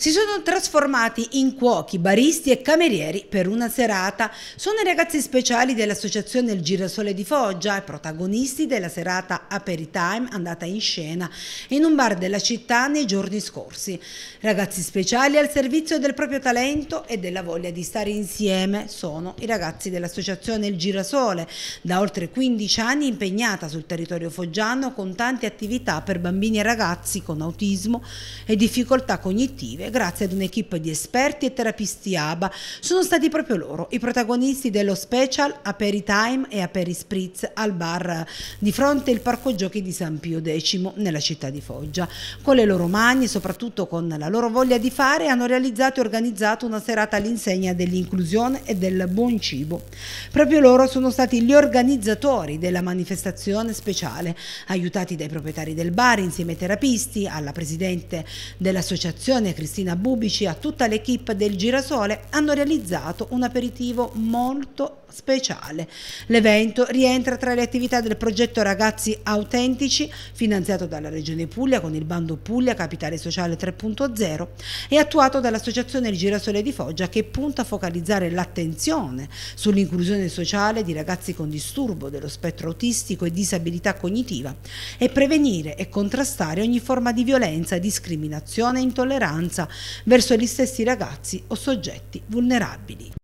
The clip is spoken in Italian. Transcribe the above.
Si sono trasformati in cuochi, baristi e camerieri per una serata. Sono i ragazzi speciali dell'associazione Il Girasole di Foggia e protagonisti della serata Aperitime andata in scena in un bar della città nei giorni scorsi. Ragazzi speciali al servizio del proprio talento e della voglia di stare insieme sono i ragazzi dell'associazione Il Girasole, da oltre 15 anni impegnata sul territorio foggiano con tante attività per bambini e ragazzi con autismo e difficoltà cognitive grazie ad un'equipe di esperti e terapisti ABA. Sono stati proprio loro i protagonisti dello special Aperi Time e Aperi Spritz al bar di fronte al parco giochi di San Pio X nella città di Foggia. Con le loro mani e soprattutto con la loro voglia di fare hanno realizzato e organizzato una serata all'insegna dell'inclusione e del buon cibo. Proprio loro sono stati gli organizzatori della manifestazione speciale, aiutati dai proprietari del bar insieme ai terapisti, alla presidente dell'associazione Cristina Cristina Bubici e a tutta l'equipe del Girasole hanno realizzato un aperitivo molto speciale. L'evento rientra tra le attività del progetto Ragazzi Autentici, finanziato dalla Regione Puglia con il bando Puglia Capitale Sociale 3.0 e attuato dall'Associazione Il Girasole di Foggia che punta a focalizzare l'attenzione sull'inclusione sociale di ragazzi con disturbo dello spettro autistico e disabilità cognitiva e prevenire e contrastare ogni forma di violenza, discriminazione e intolleranza verso gli stessi ragazzi o soggetti vulnerabili.